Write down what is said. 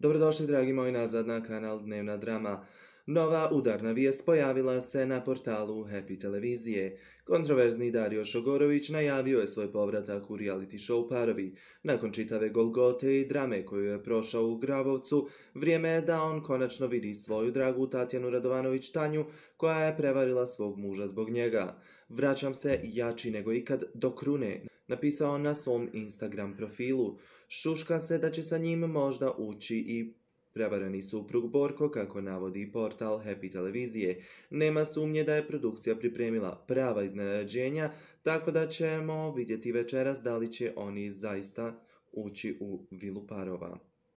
Dobrodošli dragi moji nazad na kanal Dnevna drama. Nova udarna vijest pojavila se na portalu Happy televizije. Kontroverzni Dario Šogorović najavio je svoj povratak u reality show Parovi. Nakon čitave golgote i drame koju je prošao u Grabovcu, vrijeme je da on konačno vidi svoju dragu Tatjanu Radovanović Tanju koja je prevarila svog muža zbog njega. Vraćam se jači nego ikad do krune napisao na svom Instagram profilu. Šuška se da će sa njim možda ući i Prevarani suprug Borko, kako navodi portal Happy Televizije, nema sumnje da je produkcija pripremila prava iznenađenja, tako da ćemo vidjeti večeras da li će oni zaista ući u vilu parova.